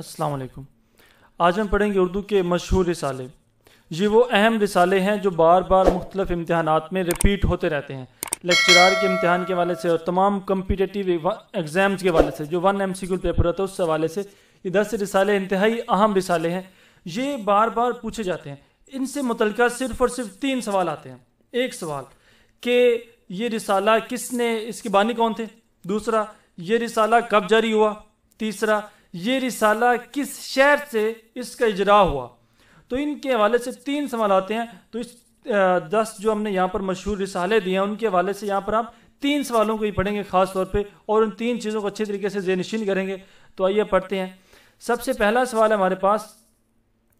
अस्सलाम वालेकुम आज हम पढ़ेंगे उर्दू के मशहूर रिसाले ये वो अहम रिसाले हैं जो बार बार मुख्तलिफ इम्तहानात में रिपीट होते रहते हैं लेक्चरार के इम्तहान के हवाले से और तमाम कम्पिटेटिव एग्ज़ाम्स के हवाले से जो वन एम सी पेपर होता है उस हवाले से ये दस रिसाले इंतहाई अहम रिसाले हैं ये बार बार पूछे जाते हैं इनसे मुतल सिर्फ और सिर्फ तीन सवाल आते हैं एक सवाल कि ये रिसाला किसने इसके बानी कौन थे दूसरा ये रिसाला कब जारी हुआ तीसरा ये रिसाला किस शहर से इसका इजरा हुआ तो इनके हवाले से तीन सवाल आते हैं तो इस दस जो हमने यहाँ पर मशहूर रिसाले दिए हैं उनके हवाले से यहाँ पर आप तीन सवालों को ही पढ़ेंगे ख़ास तौर पे और उन तीन चीज़ों को अच्छे तरीके से जेनशीन करेंगे तो आइए पढ़ते हैं सबसे पहला सवाल है हमारे पास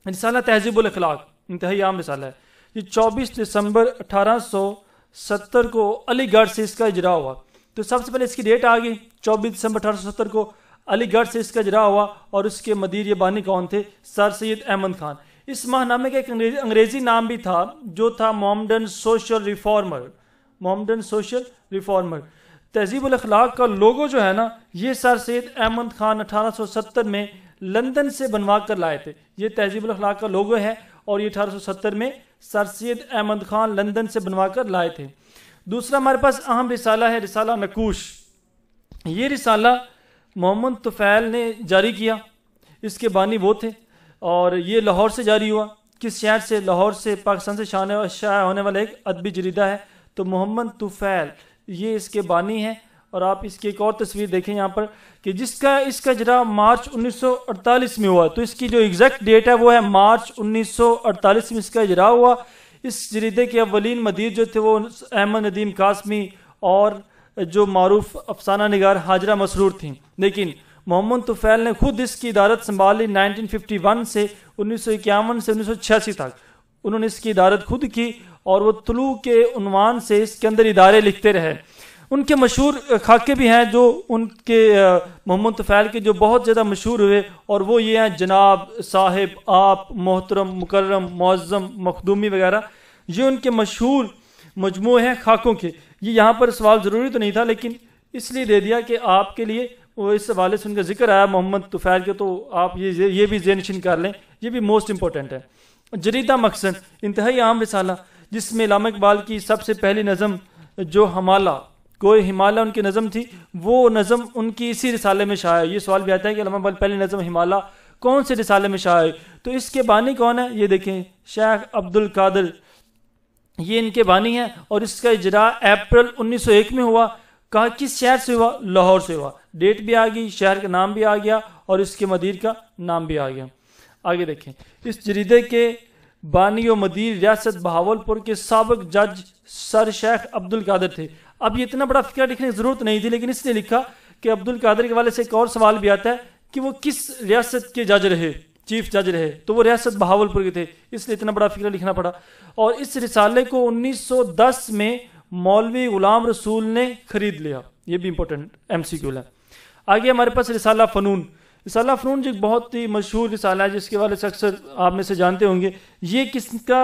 रिसाला तहजीबल अखलाक इंतहाई आम रिसाला है ये 24 दिसंबर 1870 को अलीगढ़ से इसका इजरा हुआ तो सबसे पहले इसकी डेट आ गई चौबीस दिसंबर सत्तर को अलीगढ़ से इसका जरा हुआ और उसके मदीर बानी कौन थे सर सैद अहमद खान इस माहनामे का एक अंग्रेजी नाम भी था जो था Mohammedan social reformer Mohammedan social reformer तहजीब अखलाक का लोगो जो है ना ये सर सैद अहमद खान 1870 में लंदन से बनवा कर लाए थे ये तहजीब अखलाक का लोगो है और ये 1870 में सर सैद अहमद खान लंदन से बनवा कर लाए थे दूसरा हमारे पास अहम रिसाला है रिसाला नकूश ये रिसाला मोहम्मद तुफैल ने जारी किया इसके बानी वो थे और ये लाहौर से जारी हुआ किस शहर से लाहौर से पाकिस्तान से शान शाया होने वाला एक अदबी जरीदा है तो मोहम्मद तुफैल ये इसके बानी हैं और आप इसकी एक और तस्वीर देखें यहाँ पर कि जिसका इसका जरा मार्च 1948 में हुआ तो इसकी जो एग्जैक्ट डेट है वो है मार्च 1948 में इसका इजरा हुआ इस जरीदे के अवलिन मदीर जो थे वो अहमद नदीम कासमी और जो मरूफ अफसाना निगार हाजरा मसरूर थी लेकिन मोहम्मद तुफैल ने खुद इसकी इदारत संभाली 1951 से उन्नीस से उन्नीस तक उन्होंने इसकी इदारत खुद की और वह तुलू के उनवान से इसके अंदर इदारे लिखते रहे उनके मशहूर खाके भी हैं जो उनके मोहम्मद तुफैल के जो बहुत ज़्यादा मशहूर हुए और वो ये हैं जनाब साहिब आप मोहतरम मुकर्रम मुआज़म मखदूमी वगैरह ये उनके मशहूर मजमू हैं खाकों के ये यहाँ पर सवाल ज़रूरी तो नहीं था लेकिन इसलिए दे दिया कि आपके लिए वो इस हवाले से उनका जिक्र आया मोहम्मद तुफैल के तो आप ये ये भी जेनशिन कर लें ये भी मोस्ट इंपॉर्टेंट है जरीदा मकसद इंतहाई आम रिसाला जिसमें लामा इकबाल की सबसे पहली नज़म जो हमाला कोई हिमालय उनकी नज़म थी वो नज़म उनकी इसी रिसाले में शाया ये सवाल भी आता है कि लामा इकबाल पहली नज़म हिमालय कौन से रिसाले में शाया तो इसके बानी कौन है ये देखें शेख अब्दुल कादर ये इनके बानी है और इसका इजरा अप्रैल 1901 में हुआ कहा किस शहर से हुआ लाहौर से हुआ डेट भी आ गई शहर का नाम भी आ गया और इसके मदीर का नाम भी आ गया आगे देखें इस जरीदे के बानी और मदीर रियासत बहावलपुर के सबक जज सर शेख अब्दुल कादर थे अब ये इतना बड़ा फिक्र लिखने की ज़रूरत नहीं थी लेकिन इसने लिखा कि अब्दुल कादर के वाले से एक और सवाल भी आता है कि वो किस रियासत के जज रहे चीफ जज रहे तो वो रियासत बहावलपुर के थे इसलिए इतना बड़ा फिक्र लिखना पड़ा और इस रिसाले को 1910 में मौलवी गुलाम रसूल ने खरीद लिया ये भी इंपॉर्टेंट एम सी क्यूल है आगे हमारे पास रिसाला फनून रिसाला फनून जो बहुत ही मशहूर रिसाला है जिसके वाले से अक्सर आप में से जानते होंगे ये किसका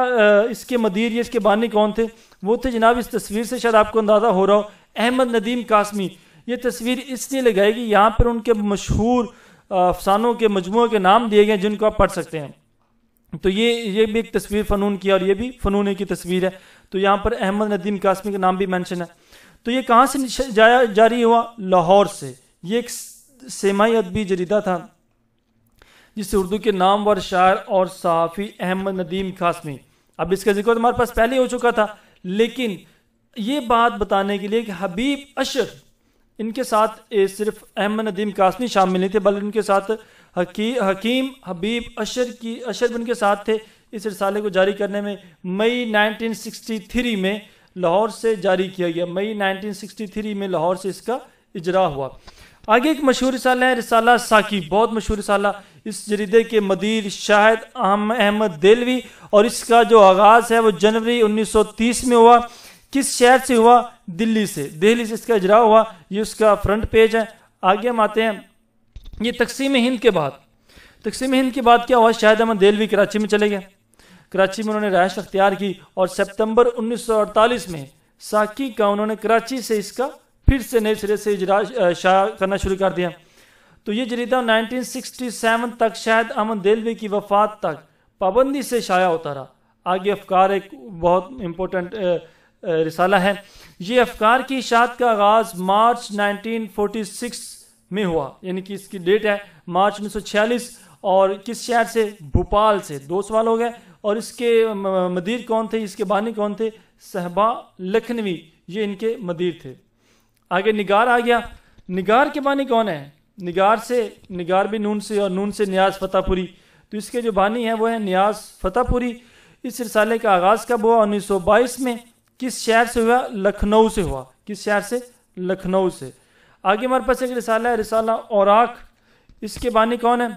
इसके मदीर ये इसके बानी कौन थे वो थे जनाब इस तस्वीर से शायद आपको अंदाज़ा हो रहा हो अहमद नदीम कासमी ये तस्वीर इसलिए लगाएगी यहाँ पर उनके मशहूर अफसानों के मजमू के नाम दिए गए जिनको आप पढ़ सकते हैं तो ये ये भी एक तस्वीर फ़नून की और ये भी फ़नून की तस्वीर है तो यहाँ पर अहमद नदीम कासमी का नाम भी मैंशन है तो ये कहाँ से जाया जारी हुआ लाहौर से ये एक सेमाई अदबी जरीदा था जिसे उर्दू के नामवर शायर और सहाफ़ी अहमद नदीम कासमी अब इसका जिक्र हमारे पास पहले हो चुका था लेकिन ये बात बताने के लिए कि हबीब अशर इनके साथ सिर्फ अहमद नदीम कासमी शामिल नहीं थे बल्कि उनके साथ हकी, हकीम हबीब अशर की अशर उनके साथ थे इस रसाले को जारी करने में मई 1963 में लाहौर से जारी किया गया मई 1963 में लाहौर से इसका इजरा हुआ आगे एक मशहूर रिसाला है रिसाला साकी बहुत मशहूर रिसाला इस जरीदे के मदीर शाहिद अहमद देलवी और इसका जो आगाज़ है वो जनवरी 1930 में हुआ किस शहर से हुआ दिल्ली से दिल्ली से इसका इजरा हुआ ये उसका फ्रंट पेज है आगे हम आते हैं ये तकसीम हिंद के बाद तकसीम हिंद के बाद क्या हुआ शाहिद अहमद देलवी कराची में चले गए कराची में उन्होंने रहायश अख्तियार की और सितंबर 1948 में साकी का उन्होंने कराची से इसका फिर से नए सिरे से इजरा शाह करना शुरू कर दिया तो ये जरीदा नाइनटीन तक शायद अहमद देलवी की वफात तक पाबंदी से शाया होता रहा आगे अफकार एक बहुत इंपॉर्टेंट रिसाला है ये अफकार की इशात का आगाज़ मार्च 1946 में हुआ यानी कि इसकी डेट है मार्च 1946 और किस शहर से भोपाल से दो सवाल हो गए और इसके मदीर कौन थे इसके बानी कौन थे सहबा लखनवी ये इनके मदीर थे आगे निगार आ गया निगार के बानी कौन है निगार से निगार भी नून से और नून से न्याज फतेहपुरी तो इसके जो बानी है वो है न्याज फतेहपुरी इस रिसाले का आगाज़ कब हुआ 1922 में किस शहर से हुआ लखनऊ से हुआ किस शहर से लखनऊ से आगे हमारे पास एक रिसाला है रिसाला औराक इसके बानी कौन है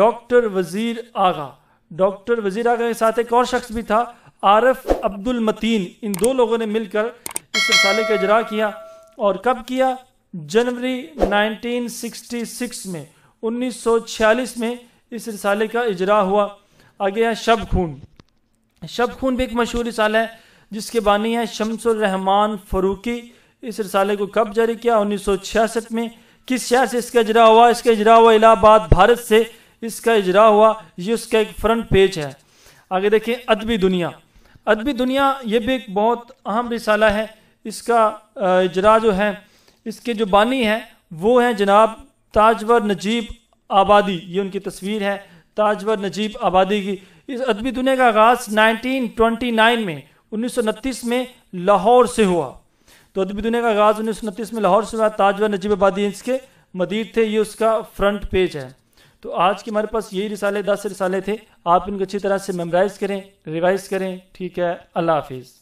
डॉक्टर वजीर आगा डॉक्टर वजीर आगा के साथ एक और शख्स भी था आरफ अब्दुल मतीन इन दो लोगों ने मिलकर इस रिसाले का इजरा किया और कब किया जनवरी 1966 में 1946 में इस रिसाले का इजरा हुआ आगे है शब खून शब खून भी एक मशहूर रिसाला है जिसके बानी है शमसुर रहमान फरूकी इस रसाले को कब जारी किया उन्नीस सौ छियासठ में किस शहर से इसका इजरा हुआ इसका इजरा हुआ इलाहाबाद भारत से इसका इजरा हुआ ये उसका एक फ्रंट पेज है आगे देखें अदबी दुनिया अदबी दुनिया ये भी एक बहुत अहम रिसाला है इसका इजरा जो है इसके जो बानी है वो है जनाब ताजवर नजीब आबादी ये उनकी तस्वीर है ताजवर नजीब आबादी की इस अदबी दुनिया का आगाज़ 1929 में उन्नीस में लाहौर से हुआ तो अदबी दुनिया का आगाज उन्नीस में लाहौर से हुआ ताजवा नजीब आबादी इसके मदीर थे ये उसका फ्रंट पेज है तो आज के हमारे पास यही रिसाले दस रिसाले थे आप इनको अच्छी तरह से मेमराइज करें रिवाइज करें ठीक है अल्लाह हाफिज़